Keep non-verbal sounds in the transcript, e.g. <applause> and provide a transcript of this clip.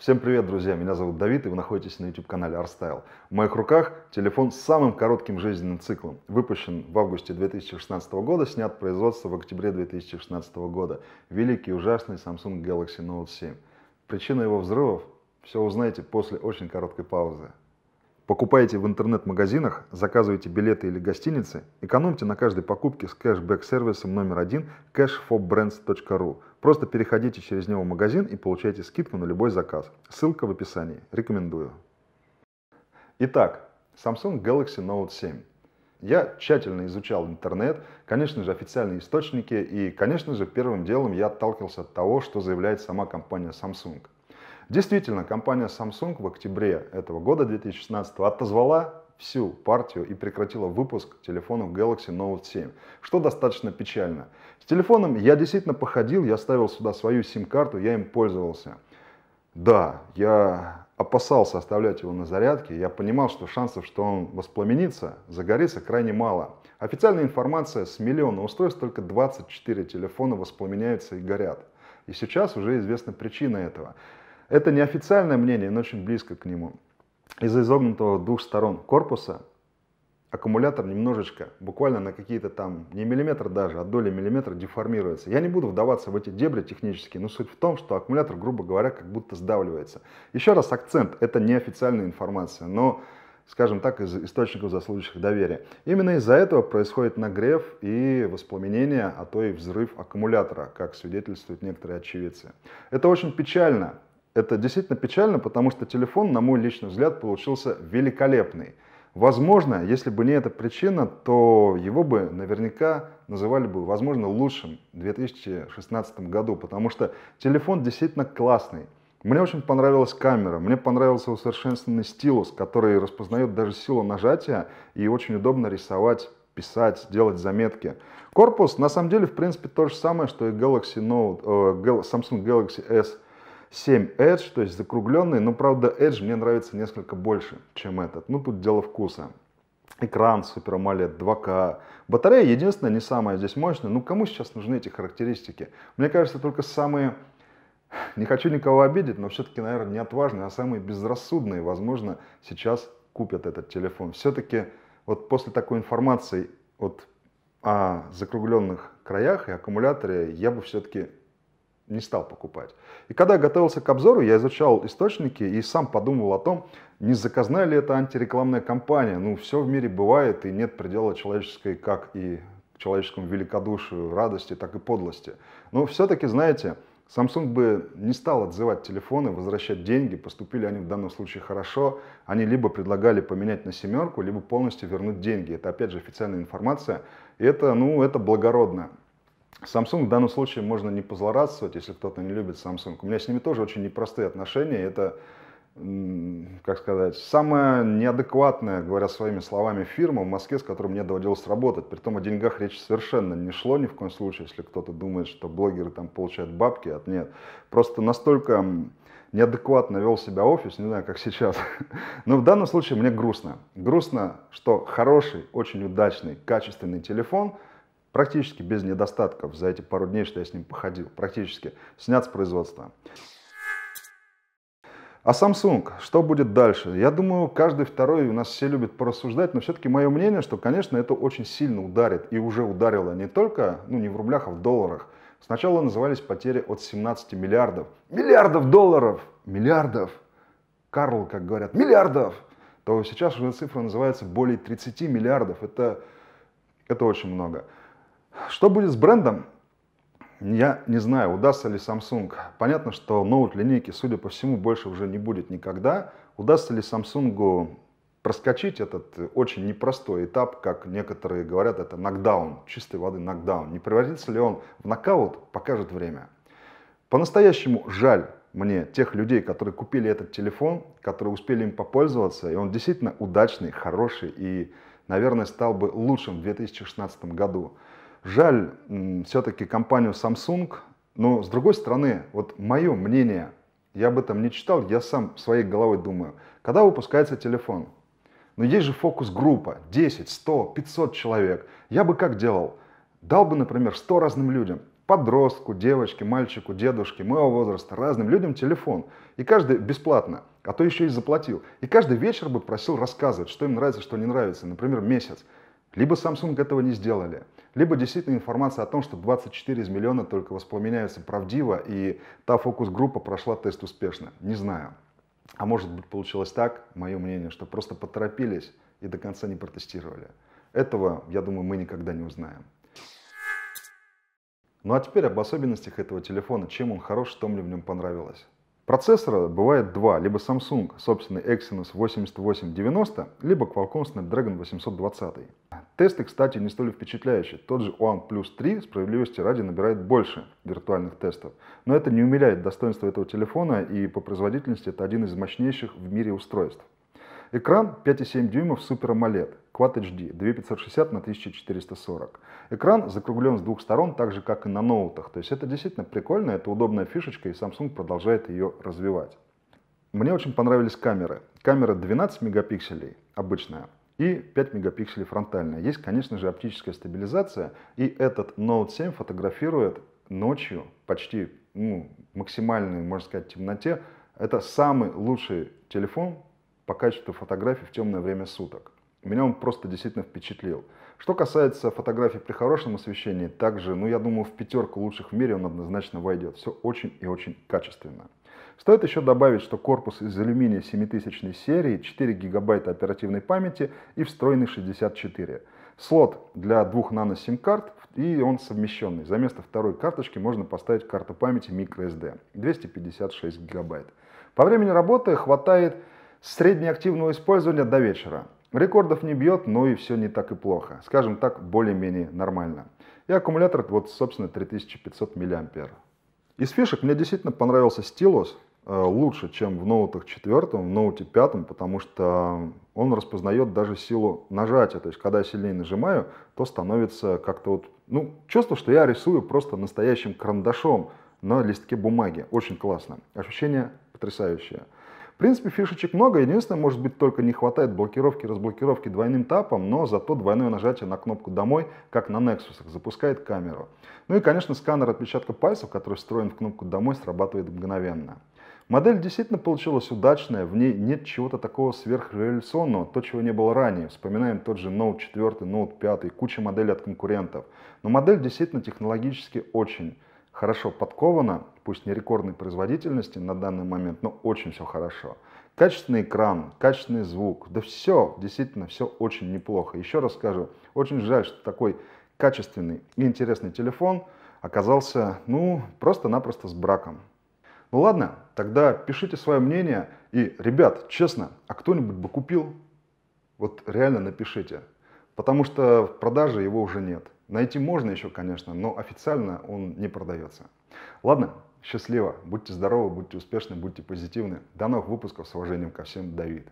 Всем привет, друзья! Меня зовут Давид, и вы находитесь на YouTube-канале ArtStyle. В моих руках телефон с самым коротким жизненным циклом. Выпущен в августе 2016 года, снят производство в октябре 2016 года. Великий ужасный Samsung Galaxy Note 7. Причина его взрывов все узнаете после очень короткой паузы. Покупаете в интернет-магазинах, заказываете билеты или гостиницы, экономьте на каждой покупке с кэшбэк-сервисом номер один cashforbrands.ru. Просто переходите через него в магазин и получайте скидку на любой заказ. Ссылка в описании. Рекомендую. Итак, Samsung Galaxy Note 7. Я тщательно изучал интернет, конечно же, официальные источники, и, конечно же, первым делом я отталкивался от того, что заявляет сама компания Samsung – Действительно, компания Samsung в октябре этого года, 2016, отозвала всю партию и прекратила выпуск телефонов Galaxy Note 7, что достаточно печально. С телефоном я действительно походил, я ставил сюда свою сим-карту, я им пользовался. Да, я опасался оставлять его на зарядке, я понимал, что шансов, что он воспламенится, загорится крайне мало. Официальная информация с миллиона устройств, только 24 телефона воспламеняются и горят. И сейчас уже известна причина этого. Это неофициальное мнение, но очень близко к нему. Из-за изогнутого двух сторон корпуса аккумулятор немножечко, буквально на какие-то там, не миллиметр даже, а доли миллиметра деформируется. Я не буду вдаваться в эти дебри технические, но суть в том, что аккумулятор, грубо говоря, как будто сдавливается. Еще раз акцент, это неофициальная информация, но, скажем так, из источников заслуживающих доверия. Именно из-за этого происходит нагрев и воспламенение, а то и взрыв аккумулятора, как свидетельствуют некоторые очевидцы. Это очень печально, это действительно печально, потому что телефон, на мой личный взгляд, получился великолепный. Возможно, если бы не эта причина, то его бы наверняка называли бы, возможно, лучшим в 2016 году, потому что телефон действительно классный. Мне очень понравилась камера, мне понравился усовершенствованный стилус, который распознает даже силу нажатия и очень удобно рисовать, писать, делать заметки. Корпус на самом деле в принципе то же самое, что и Galaxy Note, э, Samsung Galaxy S 7 Edge, то есть закругленный, но правда Edge мне нравится несколько больше, чем этот. Ну тут дело вкуса. Экран Super AMOLED 2К. Батарея, единственная, не самая здесь мощная. Ну, кому сейчас нужны эти характеристики? Мне кажется, только самые, не хочу никого обидеть, но все-таки, наверное, не отважные, а самые безрассудные, возможно, сейчас купят этот телефон. Все-таки вот после такой информации вот о а, закругленных краях и аккумуляторе, я бы все-таки не стал покупать. И когда я готовился к обзору, я изучал источники и сам подумал о том, не заказная ли это антирекламная кампания. Ну, все в мире бывает, и нет предела человеческой, как и человеческому великодушию, радости, так и подлости. Но все-таки, знаете, Samsung бы не стал отзывать телефоны, возвращать деньги, поступили они в данном случае хорошо. Они либо предлагали поменять на семерку, либо полностью вернуть деньги. Это опять же официальная информация. И это, ну, это благородно. Samsung в данном случае можно не позлорадствовать, если кто-то не любит Samsung. У меня с ними тоже очень непростые отношения. Это, как сказать, самая неадекватная, говоря своими словами, фирма в Москве, с которой мне доводилось работать. При Притом о деньгах речь совершенно не шло ни в коем случае, если кто-то думает, что блогеры там получают бабки, от а нет. Просто настолько неадекватно вел себя офис, не знаю, как сейчас. <laughs> Но в данном случае мне грустно. Грустно, что хороший, очень удачный, качественный телефон – практически без недостатков за эти пару дней, что я с ним походил, практически снят с производства. А Samsung, что будет дальше? Я думаю, каждый второй у нас все любит порассуждать, но все-таки мое мнение, что, конечно, это очень сильно ударит и уже ударило не только, ну не в рублях, а в долларах. Сначала назывались потери от 17 миллиардов. Миллиардов долларов! Миллиардов! Карл, как говорят, миллиардов! То сейчас уже цифра называется более 30 миллиардов. Это, это очень много. Что будет с брендом? Я не знаю, удастся ли Samsung. Понятно, что ноут линейки, судя по всему, больше уже не будет никогда. Удастся ли Samsung проскочить этот э, очень непростой этап, как некоторые говорят, это нокдаун, чистой воды нокдаун. Не превратится ли он в нокаут, покажет время. По-настоящему жаль мне тех людей, которые купили этот телефон, которые успели им попользоваться, и он действительно удачный, хороший и, наверное, стал бы лучшим в 2016 году. Жаль, все-таки компанию Samsung, но с другой стороны, вот мое мнение, я об этом не читал, я сам своей головой думаю, когда выпускается телефон, но есть же фокус-группа, 10, 100, 500 человек, я бы как делал? Дал бы, например, 100 разным людям, подростку, девочке, мальчику, дедушке моего возраста, разным людям телефон. И каждый бесплатно, а то еще и заплатил. И каждый вечер бы просил рассказывать, что им нравится, что не нравится, например, месяц. Либо Samsung этого не сделали либо действительно информация о том, что 24 из миллиона только воспламеняются правдиво, и та фокус-группа прошла тест успешно. Не знаю. А может быть получилось так, мое мнение, что просто поторопились и до конца не протестировали. Этого, я думаю, мы никогда не узнаем. Ну а теперь об особенностях этого телефона, чем он хорош, что мне в нем понравилось. Процессора бывает два, либо Samsung, собственный Exynos 8890, либо Qualcomm Snapdragon 820. Тесты, кстати, не столь впечатляющие. Тот же OnePlus 3 справедливости ради набирает больше виртуальных тестов. Но это не умиляет достоинства этого телефона, и по производительности это один из мощнейших в мире устройств. Экран 5,7 дюймов Super AMOLED, Quad HD, 2560 на 1440. Экран закруглен с двух сторон, так же как и на ноутах. То есть это действительно прикольно, это удобная фишечка, и Samsung продолжает ее развивать. Мне очень понравились камеры. Камера 12 мегапикселей, обычная, и 5 мегапикселей фронтальная. Есть, конечно же, оптическая стабилизация, и этот Note 7 фотографирует ночью почти ну, максимальной, можно сказать, темноте. Это самый лучший телефон по качеству фотографий в темное время суток. Меня он просто действительно впечатлил. Что касается фотографий при хорошем освещении, также, ну, я думаю, в пятерку лучших в мире он однозначно войдет. Все очень и очень качественно. Стоит еще добавить, что корпус из алюминия 7000 серии, 4 гигабайта оперативной памяти и встроенный 64. Слот для двух нано сим-карт и он совмещенный. За место второй карточки можно поставить карту памяти microSD 256 гигабайт. По времени работы хватает среднеактивного использования до вечера. Рекордов не бьет, но и все не так и плохо. Скажем так, более-менее нормально. И аккумулятор, вот, собственно, 3500 мА. Из фишек мне действительно понравился стилус. Э, лучше, чем в ноутах четвертом, в ноуте пятом, потому что он распознает даже силу нажатия. То есть, когда я сильнее нажимаю, то становится как-то вот... Ну, чувство, что я рисую просто настоящим карандашом на листке бумаги. Очень классно. Ощущение потрясающее. В принципе, фишечек много. Единственное, может быть, только не хватает блокировки, разблокировки двойным тапом, но зато двойное нажатие на кнопку «Домой», как на Nexus, запускает камеру. Ну и, конечно, сканер отпечатка пальцев, который встроен в кнопку «Домой», срабатывает мгновенно. Модель действительно получилась удачная, в ней нет чего-то такого сверхреволюционного, то, чего не было ранее. Вспоминаем тот же Note 4, Note 5, куча моделей от конкурентов. Но модель действительно технологически очень хорошо подкована, пусть не рекордной производительности на данный момент, но очень все хорошо. Качественный экран, качественный звук, да все, действительно, все очень неплохо. Еще раз скажу, очень жаль, что такой качественный и интересный телефон оказался, ну, просто-напросто с браком. Ну ладно, тогда пишите свое мнение. И, ребят, честно, а кто-нибудь бы купил? Вот реально напишите. Потому что в продаже его уже нет. Найти можно еще, конечно, но официально он не продается. Ладно, счастливо, будьте здоровы, будьте успешны, будьте позитивны. До новых выпусков, с уважением ко всем, Давид.